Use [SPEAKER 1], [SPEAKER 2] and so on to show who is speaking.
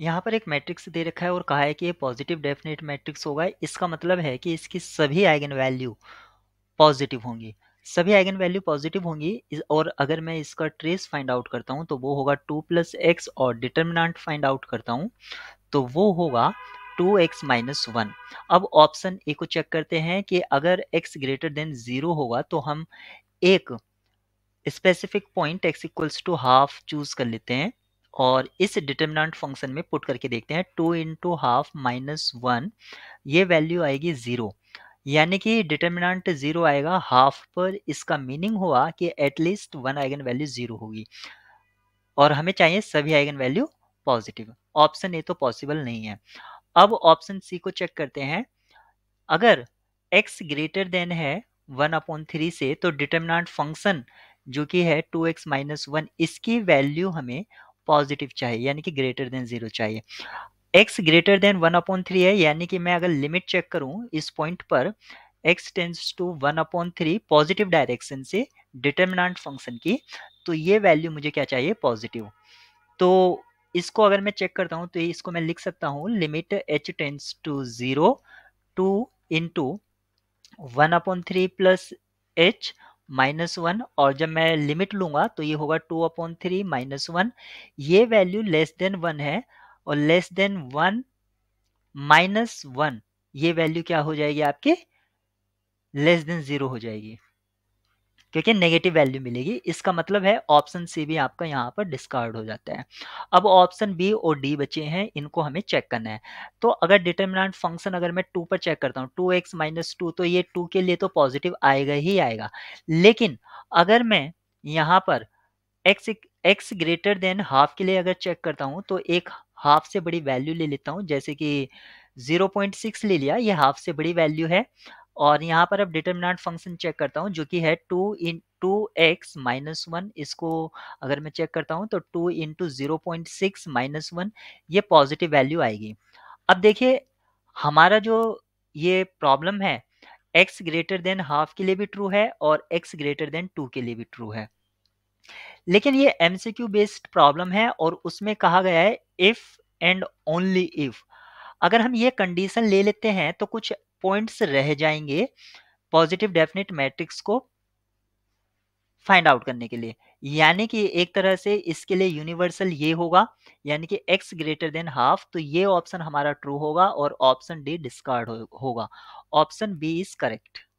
[SPEAKER 1] यहाँ पर एक मैट्रिक्स दे रखा है और कहा है कि ये पॉजिटिव डेफिनेट मैट्रिक्स होगा इसका मतलब है कि इसकी सभी आइगन वैल्यू पॉजिटिव होंगी सभी आइगन वैल्यू पॉजिटिव होंगी और अगर मैं इसका ट्रेस फाइंड आउट करता हूँ तो वो होगा टू प्लस एक्स और डिटर्मिनाट फाइंड आउट करता हूँ तो वो होगा टू एक्स माइनस वन अब ऑप्शन ए को चेक करते हैं कि अगर एक्स ग्रेटर देन ज़ीरो होगा तो हम एक specific point X equals to half choose कर लेते हैं और इस डिटर्मिनाट फंक्शन में पुट करके देखते हैं two into half minus one ये वैल्यू आएगी ज़ीरो यानी कि डिटर्मिनाट ज़ीरो आएगा हाफ पर इसका मीनिंग हुआ कि at least one eigen value zero होगी और हमें चाहिए सभी eigen value positive option A तो पॉसिबल नहीं है अब ऑप्शन सी को चेक करते हैं अगर एक्स ग्रेटर देन है वन अपॉन थ्री से तो डिटर्मिनाट फंक्शन जो कि है टू एक्स माइनस वन इसकी वैल्यू हमें पॉजिटिव चाहिए यानी कि ग्रेटर देन जीरो चाहिए X greater than one upon three है यानी कि मैं अगर लिमिट चेक करूं इस पॉइंट पर X tends to one upon three positive direction से डिटर्मिनाट फंक्शन की तो ये वैल्यू मुझे क्या चाहिए पॉजिटिव तो इसको अगर मैं चेक करता हूं तो इसको मैं लिख सकता हूं limit H tends to zero two into one upon three plus H minus one और जब मैं लिमिट लूंगा तो ये होगा two upon three minus one ये वैल्यू लेस देन वन है और less than one minus one ये वैल्यू क्या हो जाएगी आपके लेस देन जीरो हो जाएगी क्योंकि नेगेटिव वैल्यू मिलेगी इसका मतलब है ऑप्शन सी भी आपका यहाँ पर डिस्कार्ड हो जाता है अब ऑप्शन बी और डी बचे हैं इनको हमें चेक करना है तो अगर डिटर्मिनाट फंक्शन अगर मैं टू पर चेक करता हूँ टू एक्स माइनस टू तो ये टू के लिए तो पॉजिटिव आएगा ही आएगा लेकिन अगर मैं यहाँ पर X X greater than half के लिए अगर चेक करता हूँ तो एक हाफ से बड़ी वैल्यू ले लेता हूँ जैसे कि 0.6 ले लिया ये हाफ से बड़ी वैल्यू है और यहाँ पर अब डिटर्मिनाट फंक्शन चेक करता हूँ जो कि है two in two X minus one इसको अगर मैं चेक करता हूँ तो two into zero point six minus one ये पॉजिटिव वैल्यू आएगी अब देखिए हमारा जो ये प्रॉब्लम है एक्स ग्रेटर देन हाफ के लिए भी ट्रू है और एक्स ग्रेटर देन टू के लिए भी ट्रू है लेकिन ये M C Q based problem है और उसमें कहा गया है इफ़ एंड ओनली इफ़ अगर हम ये कंडीशन ले लेते हैं तो कुछ पॉइंट्स रह जाएंगे पॉजिटिव डेफिनेट मैट्रिक्स को फाइंड आउट करने के लिए यानी कि एक तरह से इसके लिए यूनिवर्सल ये होगा यानी कि x ग्रेटर देन हाफ तो ये ऑप्शन हमारा ट्रू होगा और ऑप्शन डी डिस्कार्ड होगा ऑप्शन बी इज करेक्ट